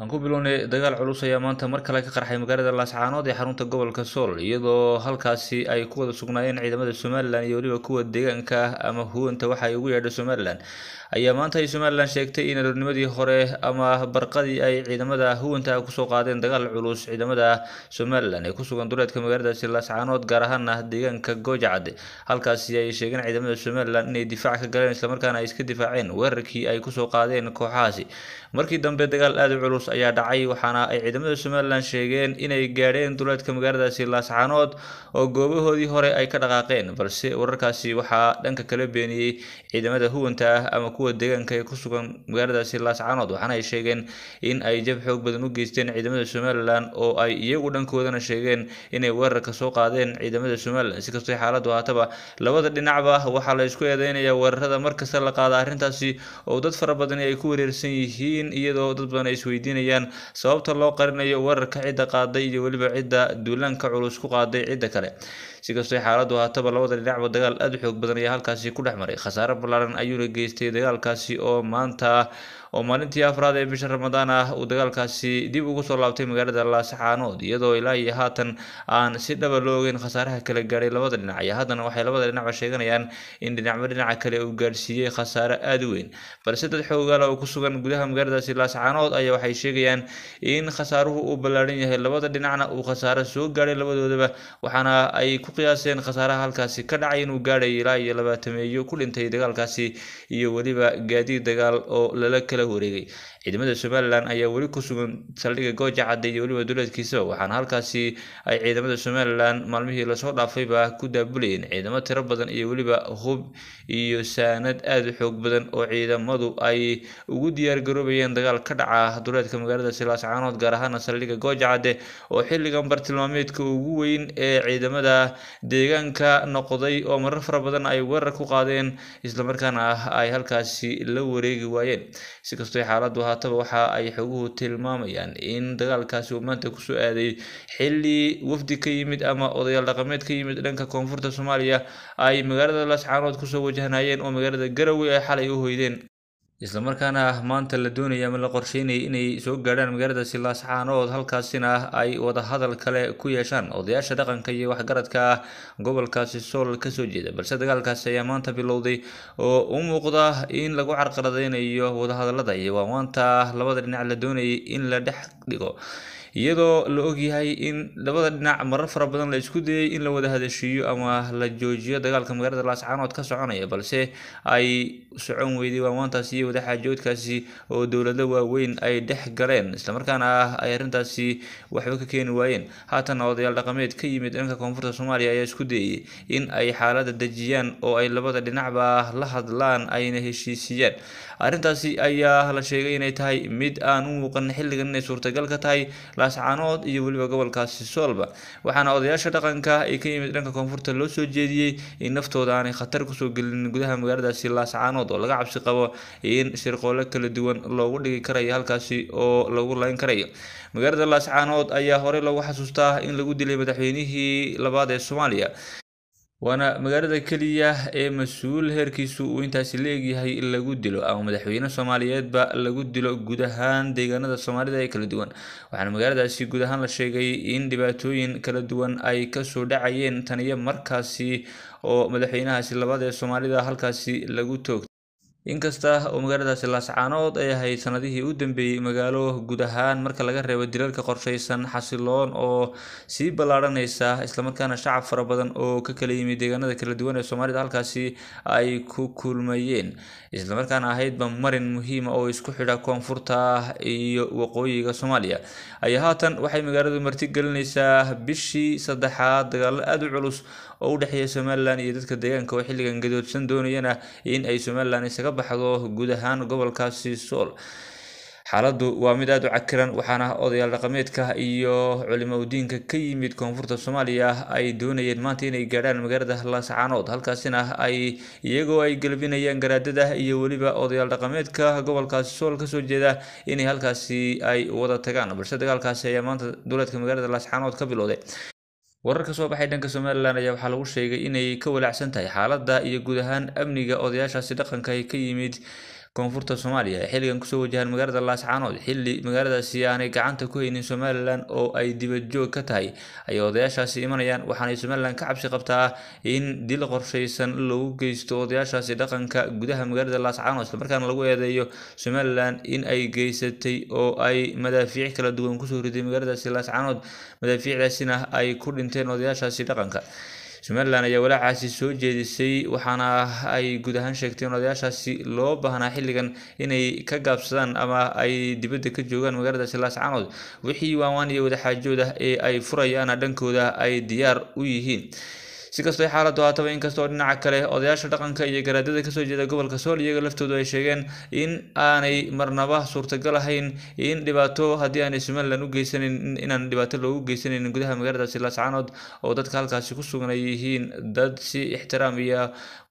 aan ku bilownay dagaal culus ayaa maanta mar kale ka qarxay magaalada laascaanood ee xarunta gobolka sool iyadoo halkaasi ay ku wada sugnaayeen ciidamada somalilan iyo weliba kuwa deegaanka ama huwanta waxa ay ugu yeedha somalilan ayaa maanta ay somalilan sheegtay in aroornimadii hore ama barqadii ay ciidamada huwanta kusoo qaadeen dagaal culus ciidamada somalilan ee kusugan duleedka magaaladaasi laascaanood gaar ahaana deegaanka goojacad halkaasi ay sheegeen ciidamada somalilan inay difaac ka galeen islamarkaana ay iska difaaceen weerarkii ay kusoo qaadeen kooxahaasi markii dambe dagaal aada u culus ayaa dhacay waxaana ay ciidamada somalilan sheegeen inay gaadheen duleedka magaaladaasi laascanood oo goobahoodii hore ay ka dhaqaaqeen balse wararkaasi waxaa dhanka kala beeniyey ciidamada huwanta ah ama kuwa deegaanka ee ku sugan magaaladaasi laascaanood waxaana ay sheegeen in ay jab xoog badan u geysteen ciidamada somalilan oo ay iyagu dhankoodana sheegeen inay weerarka soo qaadeen ciidamada somalilan si kastay xaaladdu haataba labada dhinacba waxaa la isku eedeynayaa weerarada markasta la qaada arrintaasi oo dad fara badani ay ku wereersan yihiin yihiin iyadoo dad badan ay isweydiinayaan sababta loo qarinayo weerarka cidda qaaday iyo weliba cidda duulaanka culus ku qaaday cidda kale sikastay xaaladdu haataba labada dhinacba dagaal aada u xoog badan ayaa halkaasi ku dhex maray khasaare ballaaran ayuuna geystay dagaalkaasi oo maanta oo maalintii afraad ee bisha ramadaan ah uu dagaalkaasi dib ugu soo laabtay magaalada laascaanood iyadoo ilaa iyo haatan aan si dhaba ah loo ogeyn khasaaraha kala gaaray labada dhinac iyo haddana waxay labada dhinacba sheeganayaan in dhinacba dhinaca kale uu gaarsiiyey khasaare aada u weyn balse dad xoogaala ah oo ku sugan gudaha magaaladaasi laascaanood ayaa waxay sheegayaan in khasaaruhu uu ballaadhan yahay labada dhinacna uu khasaaro soo gaadhay labadoodaba waxaana ay ku qiyaaseen khasaaraha halkaasi ka dhacay inuu gaadhay ilaa iyo labaatameeyo ku dhintay dagaalkaasi iyo weliba gaadiid dagaal oo lala kala kala wareegay ciidamada somalilan ayaa weli ku sugan saldhigga gooja cadda iyo weliba duleedkiisaba waxaana halkaasi ay ciidamada somalilan maalmihii lasoo dhaafayba ku daabulayeen ciidamo tiro badan iyo weliba hub iyo saanad aada u xoog badan oo ciidamadu ay ugu diyaargaroobayeen dagaal ka dhaca duleedka magaalada silaas caanood gaar ahaana saldhiga gooja cadde oo xilligan bartilmaameedka ugu weyn ee ciidamada deegaanka noqday oo marar fara badan ay weerar ku qaadeen islamarkaana ah ay halkaasi la wareegi waayeen si kastoo xaaladu labaataba waxa ay xoguhu tilmaamayaan in dagaalkaasi uu maanta kusoo aaday xilli wafdi ka yimid ama odayaal dhaqameed ka yimid dhanka koonfurta soomaaliya ay magaalada lascaanood kusoo wajahnaayeen oo magaalada garowe ay xalay u hoydeen islamarkaana ah maanta la doonaya ama la qorsheynayay inay soo gaadhaan magaalada silaasaxaanood halkaasina ah ay wadahadal kale ku yeeshaan odayaasha dhaqanka iyo waxgaradka ah gobolkaasi sool kasoo jeeda balse dagaalkaasi ayaa maanta bilowday oo u muuqda in lagu carqaladeynayo wadahadalada iyo waa maanta labada dhinac la doonayay in la dhex dhigo iyadoo la ogyahay in labada dhinac marar fara badan la isku dayay in la wada hadashiiyo ama la joojiyo dagaalka magaalada laascaanood ka soconaya balse ay socon weyday waa maantaasi wada oo dowlado waaweyn ay dhex galeen islamarkaana ah ay arrintaasi waxba ka keeni waayeen haatan odayaal dhaqameed ka yimid dhanka koonfurta soomaaliya ayaa isku dayay in ay xaalada dejiyaan oo ay labada dhinacba la hadlaan ayna heshiisiyaan arrintaasi ayaa la sheegay inay tahay mid aan u muuqan xilligan inay suurtagal ka tahay laascaanood iyo weliba gobolkaasi soolba waxaana odayaasha dhaqanka ee ka yimid dhanka koonfurta loo soo jeediyey in naftooda aanay khatar kusoo gelin gudaha magaaladaasi laascaanood oo laga cabsi qabo in shirqoolo kala duwan loogu dhigi karayo halkaasi oo lagu layn karayo magaalada laascaanood ayaa horey loogu xasuustaa in lagu dilay madaxweynihii labaad ee soomaaliya waana magaalada keliya ee mas-uul heerkiisu uu intaasi leegyahay in lagu dilo ama madaxweyne soomaaliyeedba lagu dilo guud ahaan deegaanada soomaalida ee kala duwan waxaana magaaladaasi guud ahaan la sheegay in dhibaatooyin kala duwan ay kasoo dhacayeen taniyo markaasi oo madaxweynahaasi labaad ee soomaalida halkaasi lagu toog inkasta oo magaaladaasi laascaanood ay ahayd sanadihii u dambeeyey magaalo guud ahaan marka laga reebo dilalka qorshaysan xasiloon oo sii ballaadhanaysa islamarkaana shacab fara badan oo ka kala yimid deegaanada kala duwan ee soomaalida halkaasi ay ku kulmayeen islamarkaana ahaydba marin muhiima ah oo isku xidha koonfurta iyo waqooyiga soomaaliya ayaa haatan waxay magaaladu martigelinaysaa bishii saddexaad dagaalo aada u culus oo u dhexeeya somalilan iyo dadka deegaanka oo xilligan gadoodsan doonayana in ay somalilan isaga baxdo guud ahaan gobolkaasi sool xaaladdu waa mid aada u cakiran waxaana odayaal dhaqameedka iyo culimo diinka ka yimid koonfurta soomaaliya ay doonayeen maanta inay gaadhaan magaalada laascaanood halkaasina ay iyagoo ay galbinayaan garaadada iyo weliba odayaal dhaqameedka gobolkaasi sool kasoo jeeda inay halkaasi ay wada tagaan balse dagaalkaasi ayaa maanta dowladka magaalada laascaanood ka bilowday warar ka soo baxay dhanka somalilan ayaa waxaa lagu sheegay inay ka walaacsan tahay xaaladda iyo guud ahaan amniga odayaashaasi dhaqanka ka yimid koonfurta soomaaliya ee xilligan kusoo wajahaan magaalada laascaanood xilli magaaladaasi aanay gacanta ku haynin somalilan oo ay dibadjoog ka tahay ayay odayaashaasi imanayaan waxaanay somalilan ka cabsi qabtaa in dil qorshaysan lagu geysto odayaashaasi dhaqanka gudaha magaalada laascaanood islamarkaana lagu eedeeyo somalilan in ay geysatay oo ay madaafiic kala duwan kusoo riday magaaladaasi laascaanood madaafiicdaasina ay ku dhinteen odayaashaasi dhaqanka somalilan ayaa walaacaasi soo jeedisay waxaana ah ay guud ahaan sheegtay in odayaashaasi loo baahnaa xilligan inay ka gaabsadaan ama ay dibadda ka joogaan magaaladaasi laascanood wixii waanwaan iyo ah ee ay furayaan dhankooda ay diyaar u yihiin si sikastoo xaaladu haataba inkastoo dhinaca kale odayaasha dhaqanka iyo garaadada kasoo jeeda gobolka sool iyaga laftoodu ay sheegeen in aanay marnaba suurtagal ahayn in dhibaato haddii aanay somalilan u geysanan inaan dhibaato loogu geysanaynin gudaha magaaladaasi laascaanood oo dadka halkaasi ku sugan yihiin dad si ixtiraam iyo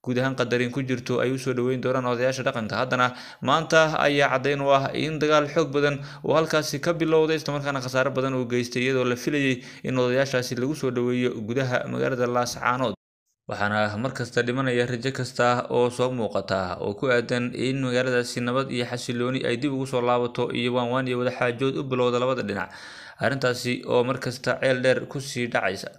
guud qadarin ku jirto ay usoo dhaweyn doonaan odayaasha dhaqanka haddana maanta ayaa caddeyn u ah in dagaal xoog badan uu halkaasi ka bilowday islamarkaana khasaare badan uu geystay iyadoo la filayay in odayaashaasi lagu soo dhaweeyo gudaha magaalada laascaanood caanood waxaana markasta dhimanaya rajo kasta oo soo muuqata oo ku aadan in magaaladaasi nabad iyo xasilooni ay dib ugu soo laabato iyo waanwaan iyo wadaxaajood u bilowda labada dhinac arrintaasi oo markasta ceel dheer ku sii dhacaysa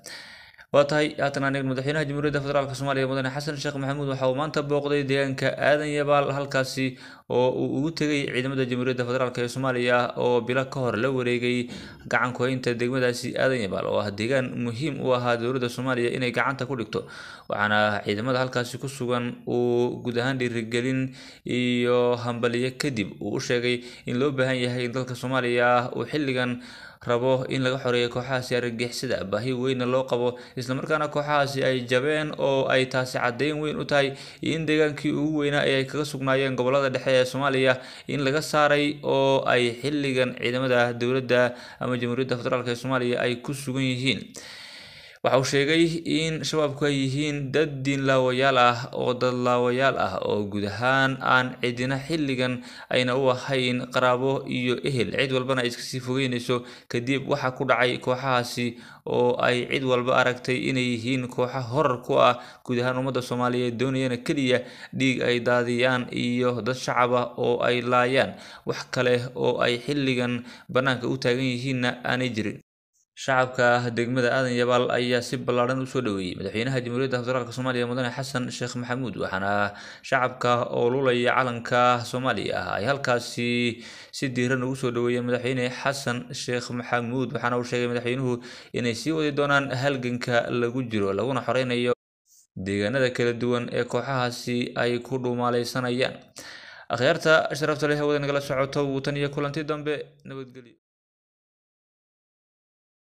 waa tahay haatan aneg madaxweynaha jamhuuriyadda federaalk soomaaliya mudane xasan sheekh maxamuud waxa uu maanta booqday deegaanka aadan yabaal halkaasi oo uu ugu tegay ciidamada jamhuuriyadda federaalk ee soomaaliya oo bilo ka hor la wareegay gacankuhaynta degmadaasi aadan yabaal oo ah deegaan muhiim u ahaa dowladda soomaaliya inay gacanta ku dhigto waxaana ciidamada halkaasi ku sugan uu guud ahaan dhiirigelin iyo hambaliyo kadib uu u sheegay in loo baahan yahay in dalka soomaaliya uu xilligan rabo in laga xoreeyo kooxahaasi argagixisada baahi weyna loo qabo islamarkaana kooxahaasi ay jabeen oo ay taasi caddeyn weyn u tahay in deegaankii ugu weynaa ee ay kaga sugnaayeen gobolada dhexe ee soomaaliya in laga saaray oo ay xilligan ciidamada dowladda ama jamhuuriyadda federaalk ee soomaaliya ay ku sugan yihiin waxa sheegay in shabaabku ay yihiin dad diinlaawayaal ah oo dadlaawayaal ah oo guud ahaan aan cidina xilligan ayna u ahayn qaraabo iyo ehel cid walbana ay iska sii fogeynayso kadib waxa ku dhacay kooxahaasi oo ay cid walba aragtay inay yihiin kooxa horar ku ah guud ahaan ummadda soomaaliyeed doonayana keliya dhiig ay daadiyaan iyo dad shacaba oo ay laayaan wax kale oo ay xilligan bannaanka u taagan yihiinna aanay jirin shacabka degmada aadan yabaal ayaa si ballaadhan usoo dhaweeyey madaxweynaha jamhuuriyadda federaalk soomaaliya mudane xasan sheekh maxamuud waxaana shacabka oo lulaya calanka soomaaliya ah ay halkaasi si diiran ugu soo dhaweeyeen madaxweyne xasan sheekh maxamuud waxaana uu sheegay madaxweynuhu inay sii wadi doonaan halganka lagu jiro laguna xoreynayo deegaanada kala duwan ee kooxahaasi ay ku dhuumaalaysanayaan akhyaarta sharafta leh hawada nagala socoto wuu tan iyo kulanti dambe nabadgelyo